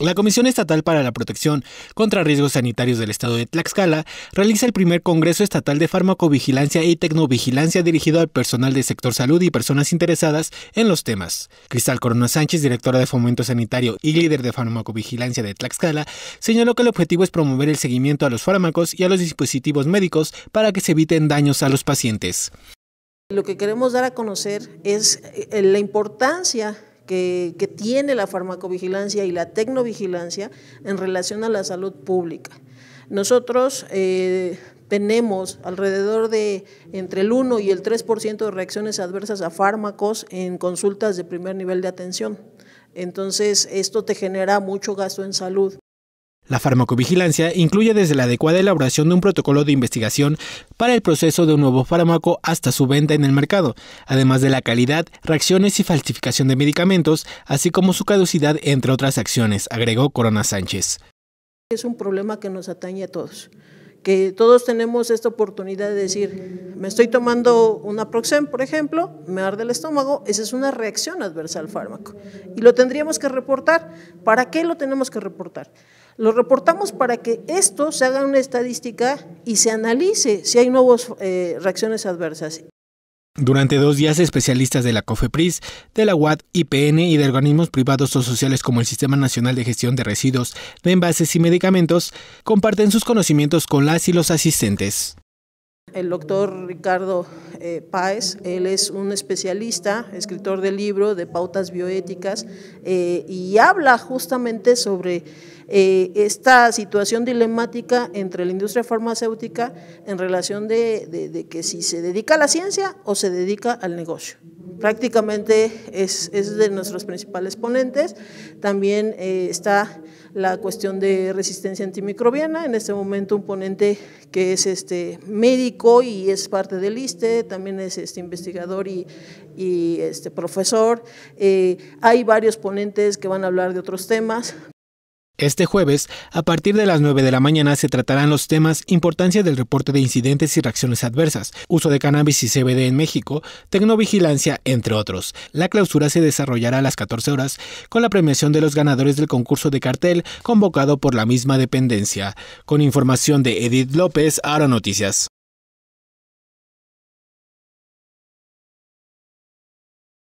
La Comisión Estatal para la Protección contra Riesgos Sanitarios del Estado de Tlaxcala realiza el primer Congreso Estatal de Farmacovigilancia y Tecnovigilancia dirigido al personal del sector salud y personas interesadas en los temas. Cristal Corona Sánchez, directora de Fomento Sanitario y líder de Farmacovigilancia de Tlaxcala, señaló que el objetivo es promover el seguimiento a los fármacos y a los dispositivos médicos para que se eviten daños a los pacientes. Lo que queremos dar a conocer es eh, la importancia que, tiene la farmacovigilancia y la tecnovigilancia en relación a la salud pública. Nosotros eh, tenemos alrededor de entre el 1 y el 3% de reacciones adversas a fármacos en consultas de primer nivel de atención. Entonces, esto te genera mucho gasto en salud. La farmacovigilancia incluye desde la adecuada elaboración de un protocolo de investigación para el proceso de un nuevo fármaco hasta su venta en el mercado, además de la calidad, reacciones y falsificación de medicamentos, así como su caducidad, entre otras acciones, agregó Corona Sánchez. Es un problema que nos atañe a todos que todos tenemos esta oportunidad de decir, me estoy tomando una Proxen, por ejemplo, me arde el estómago, esa es una reacción adversa al fármaco. Y lo tendríamos que reportar. ¿Para qué lo tenemos que reportar? Lo reportamos para que esto se haga una estadística y se analice si hay nuevas eh, reacciones adversas. Durante dos días, especialistas de la COFEPRIS, de la UAD, IPN y de organismos privados o sociales como el Sistema Nacional de Gestión de Residuos de Envases y Medicamentos comparten sus conocimientos con las y los asistentes. El doctor Ricardo eh, Páez, él es un especialista, escritor de libro de pautas bioéticas eh, y habla justamente sobre eh, esta situación dilemática entre la industria farmacéutica en relación de que si se dedica a la ciencia o se dedica al negocio prácticamente es, de nuestros principales ponentes. También eh, está la cuestión de resistencia antimicrobiana, en este momento un ponente que es este médico y es parte del ISTE, también es este investigador y, este profesor. Eh, hay varios ponentes que van a hablar de otros temas, este jueves, a partir de las 9 de la mañana, se tratarán los temas importancia del reporte de incidentes y reacciones adversas, uso de cannabis y CBD en México, tecnovigilancia, entre otros. La clausura se desarrollará a las 14 horas con la premiación de los ganadores del concurso de cartel convocado por la misma dependencia. Con información de Edith López, Aro Noticias.